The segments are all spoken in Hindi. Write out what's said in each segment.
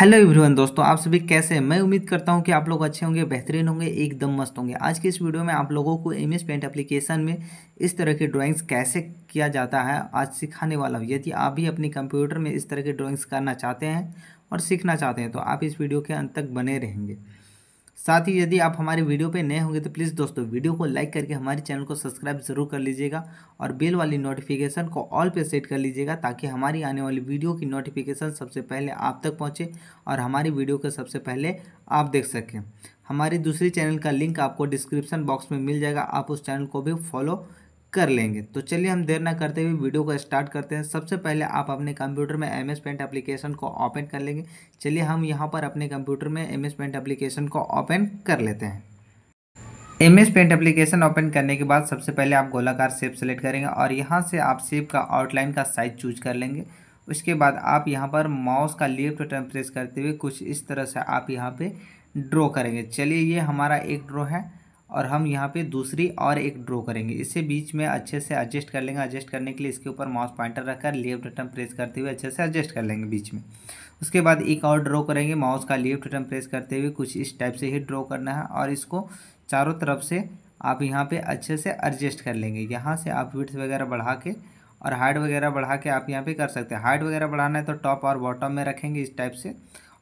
हेलो एवरीवन दोस्तों आप सभी कैसे हैं मैं उम्मीद करता हूं कि आप लोग अच्छे होंगे बेहतरीन होंगे एकदम मस्त होंगे आज की इस वीडियो में आप लोगों को एम एस पेंट एप्लीकेशन में इस तरह की ड्राइंग्स कैसे किया जाता है आज सिखाने वाला हूं यदि आप भी अपने कंप्यूटर में इस तरह की ड्राइंग्स करना चाहते हैं और सीखना चाहते हैं तो आप इस वीडियो के अंत तक बने रहेंगे साथ ही यदि आप हमारे वीडियो पे नए होंगे तो प्लीज़ दोस्तों वीडियो को लाइक करके हमारे चैनल को सब्सक्राइब जरूर कर लीजिएगा और बेल वाली नोटिफिकेशन को ऑल पे सेट कर लीजिएगा ताकि हमारी आने वाली वीडियो की नोटिफिकेशन सबसे पहले आप तक पहुंचे और हमारी वीडियो को सबसे पहले आप देख सकें हमारी दूसरी चैनल का लिंक आपको डिस्क्रिप्शन बॉक्स में मिल जाएगा आप उस चैनल को भी फॉलो कर लेंगे तो चलिए हम देर ना करते हुए वीडियो को स्टार्ट करते हैं सबसे पहले आप अपने कंप्यूटर में एम एस पेंट एप्लीकेशन को ओपन कर लेंगे चलिए हम यहाँ पर अपने कंप्यूटर में एम एस पेंट एप्लीकेशन को ओपन कर लेते हैं M S paint application open करने के बाद सबसे पहले आप गोलाकार सेप सेलेक्ट करेंगे और यहाँ से आप सेप का आउटलाइन का साइज चूज कर लेंगे उसके बाद आप यहाँ पर माउस का लेफ्ट बटन प्रेस करते हुए कुछ इस तरह से आप यहाँ पर ड्रॉ करेंगे चलिए ये हमारा एक ड्रॉ है और हम यहाँ पे दूसरी और एक ड्रॉ करेंगे इसे बीच में अच्छे से एडजस्ट कर लेंगे एडजस्ट करने के लिए इसके ऊपर माउस पॉइंटर रखकर लेफ्ट बटन प्रेस करते हुए अच्छे से एडजस्ट कर लेंगे बीच में उसके बाद एक और ड्रॉ करेंगे माउस का लेफ्ट बटन प्रेस करते हुए कुछ इस टाइप से ही ड्रॉ करना है और इसको चारों तरफ से आप यहाँ पर अच्छे से एडजस्ट कर लेंगे यहाँ से आप विथ वगैरह बढ़ा के और हाइट वगैरह बढ़ा के आप यहाँ पर कर सकते हैं हाइट वगैरह बढ़ाना है तो टॉप और बॉटम में रखेंगे इस टाइप से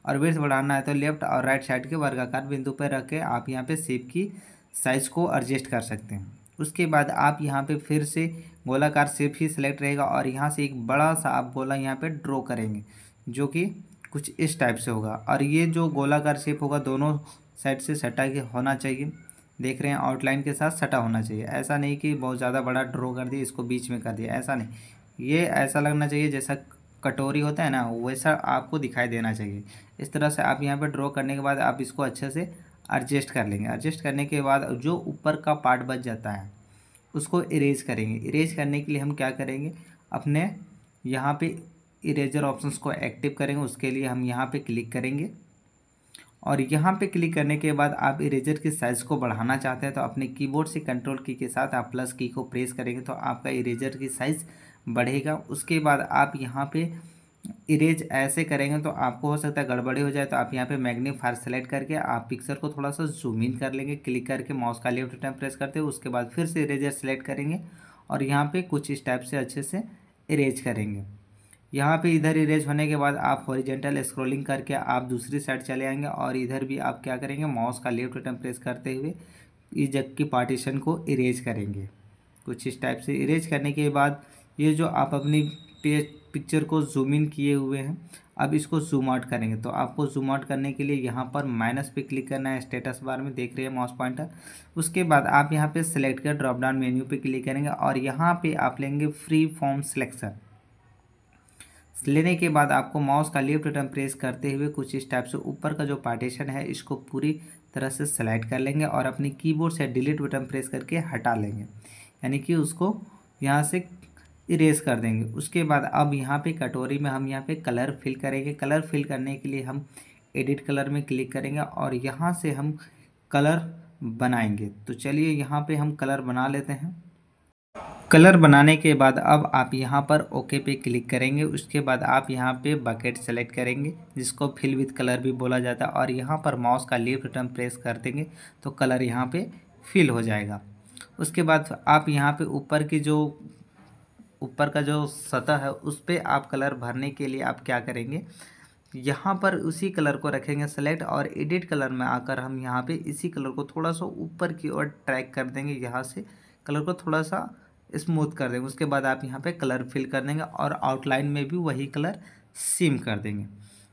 और विथ बढ़ाना है तो लेफ्ट और राइट साइड के वर्गाकार बिंदु पर रख के आप यहाँ पर सेप की साइज़ को एडजस्ट कर सकते हैं उसके बाद आप यहाँ पे फिर से गोलाकार सेप ही सिलेक्ट रहेगा और यहाँ से एक बड़ा सा आप गोला यहाँ पे ड्रॉ करेंगे जो कि कुछ इस टाइप से होगा और ये जो गोलाकार सेप होगा दोनों साइड से सटा के होना चाहिए देख रहे हैं आउटलाइन के साथ सटा होना चाहिए ऐसा नहीं कि बहुत ज़्यादा बड़ा ड्रॉ कर दिया इसको बीच में कर दिया ऐसा नहीं ये ऐसा लगना चाहिए जैसा कटोरी होता है ना वैसा आपको दिखाई देना चाहिए इस तरह से आप यहाँ पर ड्रॉ करने के बाद आप इसको अच्छे से एडजस्ट कर लेंगे एडजस्ट करने के बाद जो ऊपर का पार्ट बच जाता है उसको इरेज करेंगे इरेज करने के लिए हम क्या करेंगे अपने यहाँ पे इरेजर ऑप्शंस को एक्टिव करेंगे उसके लिए हम यहाँ पे क्लिक करेंगे और यहाँ पे क्लिक करने के बाद आप इरेजर के साइज़ को बढ़ाना चाहते हैं तो अपने कीबोर्ड से कंट्रोल की के साथ आप प्लस की को प्रेस करेंगे तो आपका इरेजर की साइज़ बढ़ेगा उसके बाद आप यहाँ पे इरेज ऐसे करेंगे तो आपको हो सकता है गड़बड़ी हो जाए तो आप यहाँ पे मैग्नीफायर सेलेक्ट करके आप पिक्चर को थोड़ा सा जूम इन कर लेंगे क्लिक करके माउस का लेफ्ट टाइम प्रेस करते हैं उसके बाद फिर से इरेजर सेलेक्ट करेंगे और यहाँ पे कुछ इस टाइप से अच्छे से इरेज करेंगे यहाँ पे इधर इरेज होने के बाद आप हॉरिजेंटल स्क्रोलिंग करके आप दूसरी साइड चले आएंगे और इधर भी आप क्या करेंगे माउस का लेफ्ट टाइम प्रेस करते हुए इस जग की पार्टीशन को इरेज करेंगे कुछ इस टाइप से इरेज करने के बाद ये जो आप अपनी पिक्चर को जूम इन किए हुए हैं अब इसको जूम आउट करेंगे तो आपको जूम आउट करने के लिए यहाँ पर माइनस पे क्लिक करना है स्टेटस बार में देख रहे हैं माउस पॉइंटर उसके बाद आप यहाँ पे सिलेक्ट कर ड्रॉप डाउन मेन्यू पे क्लिक करेंगे और यहाँ पे आप लेंगे फ्री फॉर्म सिलेक्शन लेने के बाद आपको माउस का लेफ्ट बटन प्रेस करते हुए कुछ इस टाइप से ऊपर का जो पार्टीशन है इसको पूरी तरह से सेलेक्ट कर लेंगे और अपनी कीबोर्ड से डिलीट बटन प्रेस करके हटा लेंगे यानी कि उसको यहाँ से इरेज कर देंगे उसके बाद अब यहाँ पे कटोरी में हम यहाँ पे कलर फिल करेंगे कलर फिल करने के लिए हम एडिट कलर में क्लिक करेंगे और यहाँ से हम कलर बनाएंगे तो चलिए यहाँ पे हम कलर बना लेते हैं कलर बनाने के बाद अब आप यहाँ पर ओके पे क्लिक करेंगे उसके बाद आप यहाँ पे बकेट सेलेक्ट करेंगे जिसको फिल विथ कलर भी बोला जाता है और यहाँ पर माउस का लेफ्ट बटन प्रेस कर देंगे तो कलर यहाँ पे फिल हो जाएगा उसके बाद आप यहाँ पे ऊपर की जो ऊपर का जो सतह है उस पर आप कलर भरने के लिए आप क्या करेंगे यहाँ पर उसी कलर को रखेंगे सेलेक्ट और एडिट कलर में आकर हम यहाँ पे इसी कलर को थोड़ा सा ऊपर की ओर ट्रैक कर देंगे यहाँ से कलर को थोड़ा सा स्मूथ कर देंगे उसके बाद आप यहाँ पे कलर फिल कर देंगे और आउटलाइन में भी वही कलर सेम कर देंगे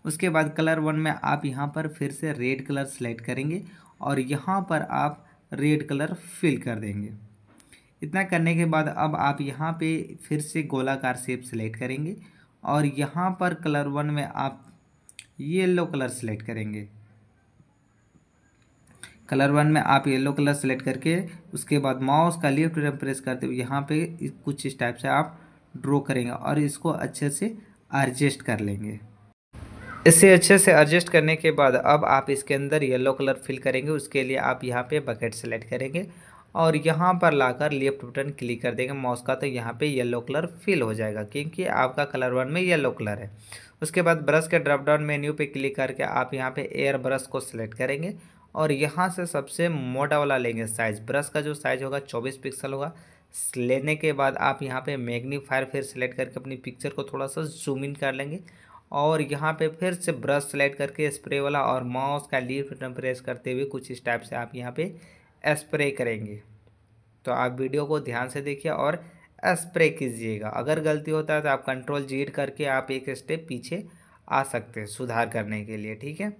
उसके बाद कलर वन में आप यहाँ पर फिर से रेड कलर सेलेक्ट करेंगे और यहाँ पर आप रेड कलर फिल कर देंगे इतना करने के बाद अब आप यहाँ पे फिर से गोलाकार शेप सेलेक्ट करेंगे और यहाँ पर कलर वन में आप येलो कलर सेलेक्ट करेंगे कलर वन में आप येलो कलर सेलेक्ट करके उसके बाद माउस का लेफ्ट बटन प्रेस करते हुए यहाँ पे कुछ इस टाइप से आप ड्रॉ करेंगे और इसको अच्छे से एडजस्ट कर लेंगे इसे अच्छे से एडजस्ट करने के बाद अब आप इसके अंदर येलो कलर फिल करेंगे उसके लिए आप यहाँ पे बकेट सेलेक्ट करेंगे और यहाँ पर लाकर लेफ्ट बटन क्लिक कर देंगे माउस का तो यहाँ पे येलो कलर फिल हो जाएगा क्योंकि आपका कलर वन में येलो कलर है उसके बाद ब्रश के ड्रॉप डाउन मेन्यू पे क्लिक करके आप यहाँ पे एयर ब्रश को सिलेक्ट करेंगे और यहाँ से सबसे मोटा वाला लेंगे साइज ब्रश का जो साइज होगा चौबीस पिक्सल होगा लेने के बाद आप यहाँ पर मैग्नीफायर फिर सेलेक्ट करके अपनी पिक्चर को थोड़ा सा जूम इन कर लेंगे और यहाँ पे फिर से ब्रश सेलेक्ट करके स्प्रे वाला और माउस का लीफ बटन प्रेस करते हुए कुछ इस टाइप से आप यहाँ पे स्प्रे करेंगे तो आप वीडियो को ध्यान से देखिए और स्प्रे कीजिएगा अगर गलती होता है तो आप कंट्रोल जीड करके आप एक स्टेप पीछे आ सकते हैं सुधार करने के लिए ठीक है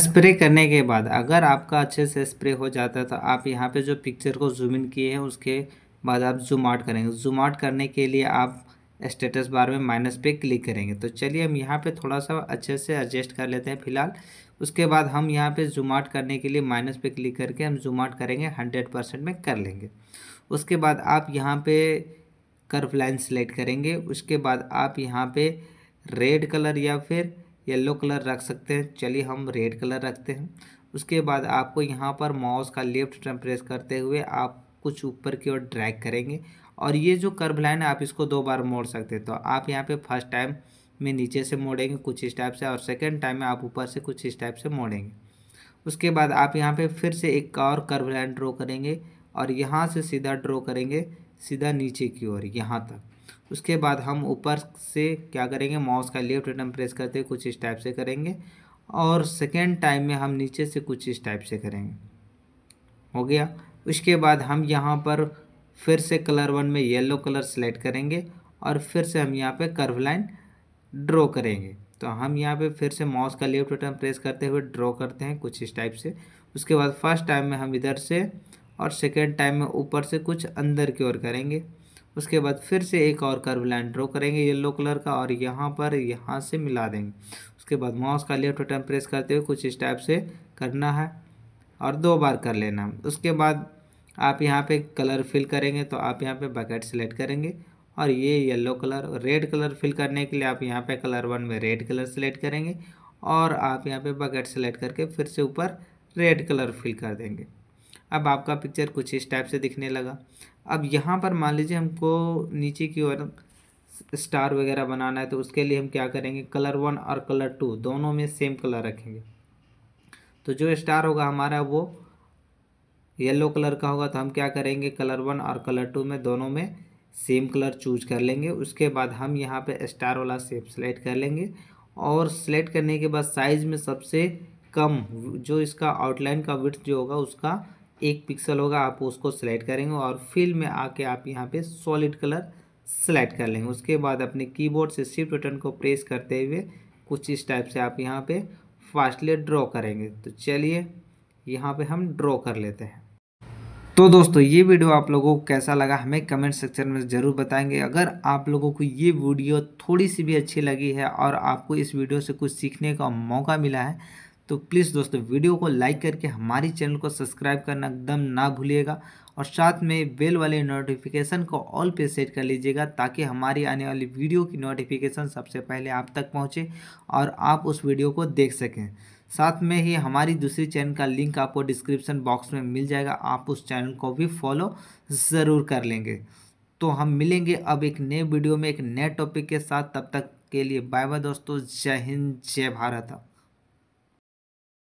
स्प्रे करने के बाद अगर आपका अच्छे से स्प्रे हो जाता है तो आप यहाँ पे जो पिक्चर को जूम इन किए हैं उसके बाद आप जूम आउट करेंगे जूम आउट करने के लिए आप स्टेटस बार में माइनस पे क्लिक करेंगे तो चलिए हम यहाँ पे थोड़ा सा अच्छे से एडजस्ट कर लेते हैं फिलहाल उसके बाद हम यहाँ पे जूम आउट करने के लिए माइनस पे क्लिक करके हम जूम आउट करेंगे हंड्रेड परसेंट में कर लेंगे उसके बाद आप यहाँ पे कर्व लाइन सेलेक्ट करेंगे उसके बाद आप यहाँ पे रेड कलर या फिर येलो कलर रख सकते हैं चलिए हम रेड कलर रखते हैं उसके बाद आपको यहाँ पर माउस का लेफ्ट टर्म प्रेस करते हुए आप कुछ ऊपर की ओर ड्रैग करेंगे और ये जो कर्व लाइन है आप इसको दो बार मोड़ सकते हैं तो आप यहाँ पे फर्स्ट टाइम में नीचे से मोड़ेंगे कुछ इस टाइप से और सेकेंड टाइम में आप ऊपर से कुछ इस टाइप से मोड़ेंगे उसके बाद आप यहाँ पे फिर से एक और कर्व लाइन ड्रॉ करेंगे और यहाँ से सीधा ड्रॉ करेंगे सीधा नीचे की ओर यहाँ तक उसके बाद हम ऊपर से क्या करेंगे माउस का लेफ्ट बटन प्रेस करते कुछ इस टाइप से करेंगे और सेकेंड टाइम में हम नीचे से कुछ इस टाइप से करेंगे हो गया उसके बाद हम यहाँ पर फिर से कलर वन में येलो कलर सेलेक्ट करेंगे और फिर से हम यहाँ पे कर्व लाइन ड्रॉ करेंगे तो हम यहाँ पे फिर से माउस का लेफ्ट बटन प्रेस करते हुए ड्रॉ करते हैं कुछ इस टाइप से उसके बाद फर्स्ट टाइम में हम इधर से और सेकेंड टाइम में ऊपर से कुछ अंदर की ओर करेंगे उसके बाद फिर से एक और कर्व लाइन ड्रॉ करेंगे येलो कलर का और यहाँ पर यहाँ से मिला देंगे उसके बाद माउस का लेफ्ट बटन प्रेस करते हुए कुछ इस टाइप से करना है और दो बार कर लेना उसके बाद आप यहाँ पे कलर फिल करेंगे तो आप यहाँ पे बकेट सेलेक्ट करेंगे और ये yellow colour red colour fill करने के लिए आप यहाँ पे कलर वन में रेड कलर सेलेक्ट करेंगे और आप यहाँ पे बकेट सेलेक्ट करके फिर से ऊपर रेड कलर फिल कर देंगे अब आपका पिक्चर कुछ इस टाइप से दिखने लगा अब यहाँ पर मान लीजिए हमको नीचे की ओर स्टार वगैरह बनाना है तो उसके लिए हम क्या करेंगे कलर वन और कलर टू दोनों में सेम कलर रखेंगे तो जो स्टार होगा हमारा वो येलो कलर का होगा तो हम क्या करेंगे कलर वन और कलर टू में दोनों में सेम कलर चूज कर लेंगे उसके बाद हम यहाँ पे स्टार वाला सेप सेलेक्ट कर लेंगे और सेलेक्ट करने के बाद साइज़ में सबसे कम जो इसका आउटलाइन का विथ जो होगा उसका एक पिक्सल होगा आप उसको सेलेक्ट करेंगे और फिल में आके आप यहाँ पे सॉलिड कलर सेलेक्ट कर लेंगे उसके बाद अपने कीबोर्ड से शिफ्ट बटन को प्रेस करते हुए कुछ इस टाइप से आप यहाँ पे फास्टली ड्रॉ करेंगे तो चलिए यहाँ पे हम ड्रॉ कर लेते हैं तो दोस्तों ये वीडियो आप लोगों को कैसा लगा हमें कमेंट सेक्शन में ज़रूर बताएंगे अगर आप लोगों को ये वीडियो थोड़ी सी भी अच्छी लगी है और आपको इस वीडियो से कुछ सीखने का मौका मिला है तो प्लीज़ दोस्तों वीडियो को लाइक करके हमारी चैनल को सब्सक्राइब करना एकदम ना भूलिएगा और साथ में बेल वाले नोटिफिकेशन को ऑल पे सेट कर लीजिएगा ताकि हमारी आने वाली वीडियो की नोटिफिकेशन सबसे पहले आप तक पहुँचे और आप उस वीडियो को देख सकें साथ में ही हमारी दूसरी चैनल का लिंक आपको डिस्क्रिप्शन बॉक्स में मिल जाएगा आप उस चैनल को भी फॉलो ज़रूर कर लेंगे तो हम मिलेंगे अब एक नए वीडियो में एक नए टॉपिक के साथ तब तक के लिए बाय बाय दोस्तों जय हिंद जय भारत